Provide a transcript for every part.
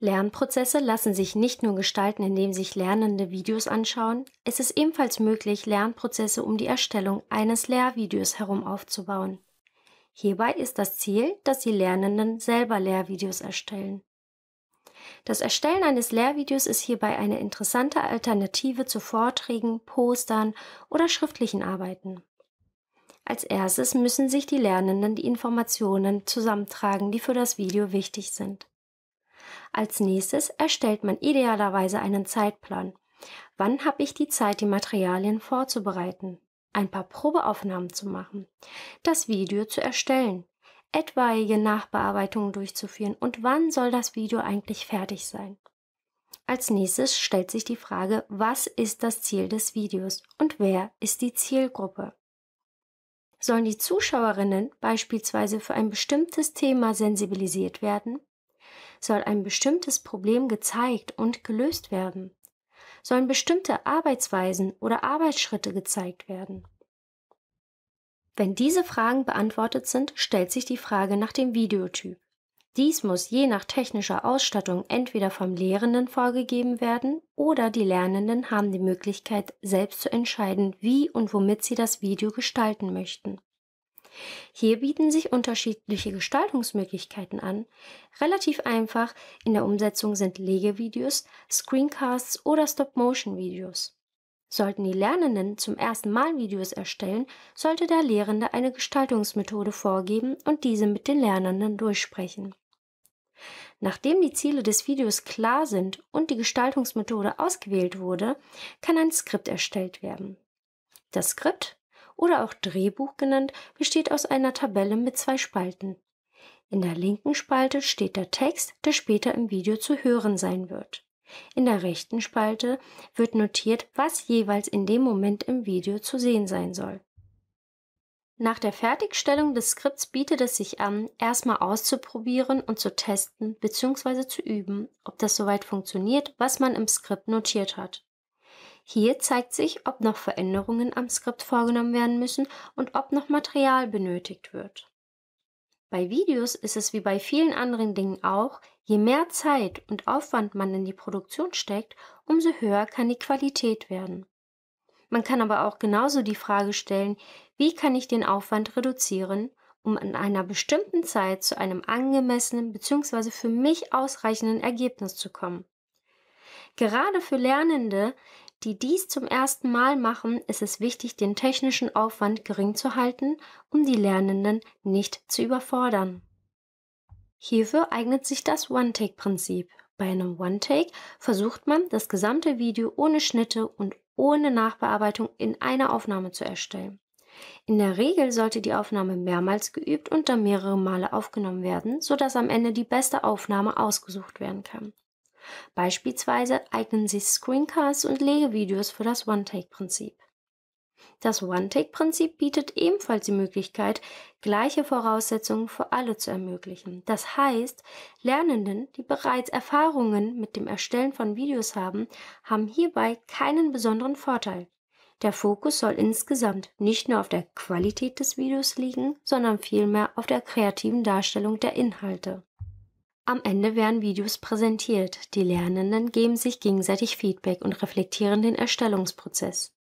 Lernprozesse lassen sich nicht nur gestalten, indem sich Lernende Videos anschauen, es ist ebenfalls möglich, Lernprozesse um die Erstellung eines Lehrvideos herum aufzubauen. Hierbei ist das Ziel, dass die Lernenden selber Lehrvideos erstellen. Das Erstellen eines Lehrvideos ist hierbei eine interessante Alternative zu Vorträgen, Postern oder schriftlichen Arbeiten. Als erstes müssen sich die Lernenden die Informationen zusammentragen, die für das Video wichtig sind. Als nächstes erstellt man idealerweise einen Zeitplan. Wann habe ich die Zeit, die Materialien vorzubereiten, ein paar Probeaufnahmen zu machen, das Video zu erstellen, etwaige Nachbearbeitungen durchzuführen und wann soll das Video eigentlich fertig sein? Als nächstes stellt sich die Frage, was ist das Ziel des Videos und wer ist die Zielgruppe? Sollen die Zuschauerinnen beispielsweise für ein bestimmtes Thema sensibilisiert werden? soll ein bestimmtes Problem gezeigt und gelöst werden. Sollen bestimmte Arbeitsweisen oder Arbeitsschritte gezeigt werden. Wenn diese Fragen beantwortet sind, stellt sich die Frage nach dem Videotyp. Dies muss je nach technischer Ausstattung entweder vom Lehrenden vorgegeben werden oder die Lernenden haben die Möglichkeit, selbst zu entscheiden, wie und womit sie das Video gestalten möchten. Hier bieten sich unterschiedliche Gestaltungsmöglichkeiten an. Relativ einfach in der Umsetzung sind Legevideos, Screencasts oder Stop-Motion-Videos. Sollten die Lernenden zum ersten Mal Videos erstellen, sollte der Lehrende eine Gestaltungsmethode vorgeben und diese mit den Lernenden durchsprechen. Nachdem die Ziele des Videos klar sind und die Gestaltungsmethode ausgewählt wurde, kann ein Skript erstellt werden. Das Skript oder auch Drehbuch genannt, besteht aus einer Tabelle mit zwei Spalten. In der linken Spalte steht der Text, der später im Video zu hören sein wird. In der rechten Spalte wird notiert, was jeweils in dem Moment im Video zu sehen sein soll. Nach der Fertigstellung des Skripts bietet es sich an, erstmal auszuprobieren und zu testen bzw. zu üben, ob das soweit funktioniert, was man im Skript notiert hat. Hier zeigt sich, ob noch Veränderungen am Skript vorgenommen werden müssen und ob noch Material benötigt wird. Bei Videos ist es wie bei vielen anderen Dingen auch, je mehr Zeit und Aufwand man in die Produktion steckt, umso höher kann die Qualität werden. Man kann aber auch genauso die Frage stellen, wie kann ich den Aufwand reduzieren, um in einer bestimmten Zeit zu einem angemessenen bzw. für mich ausreichenden Ergebnis zu kommen. Gerade für Lernende, die dies zum ersten Mal machen, ist es wichtig, den technischen Aufwand gering zu halten, um die Lernenden nicht zu überfordern. Hierfür eignet sich das One-Take-Prinzip. Bei einem One-Take versucht man, das gesamte Video ohne Schnitte und ohne Nachbearbeitung in einer Aufnahme zu erstellen. In der Regel sollte die Aufnahme mehrmals geübt und dann mehrere Male aufgenommen werden, sodass am Ende die beste Aufnahme ausgesucht werden kann. Beispielsweise eignen sich Screencasts und Legevideos für das One-Take-Prinzip. Das One-Take-Prinzip bietet ebenfalls die Möglichkeit, gleiche Voraussetzungen für alle zu ermöglichen. Das heißt, Lernenden, die bereits Erfahrungen mit dem Erstellen von Videos haben, haben hierbei keinen besonderen Vorteil. Der Fokus soll insgesamt nicht nur auf der Qualität des Videos liegen, sondern vielmehr auf der kreativen Darstellung der Inhalte. Am Ende werden Videos präsentiert. Die Lernenden geben sich gegenseitig Feedback und reflektieren den Erstellungsprozess.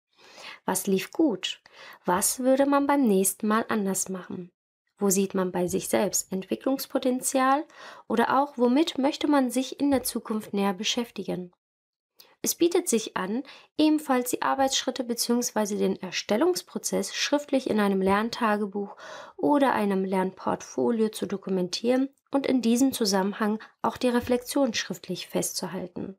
Was lief gut? Was würde man beim nächsten Mal anders machen? Wo sieht man bei sich selbst Entwicklungspotenzial oder auch womit möchte man sich in der Zukunft näher beschäftigen? Es bietet sich an, ebenfalls die Arbeitsschritte bzw. den Erstellungsprozess schriftlich in einem Lerntagebuch oder einem Lernportfolio zu dokumentieren und in diesem Zusammenhang auch die Reflexion schriftlich festzuhalten.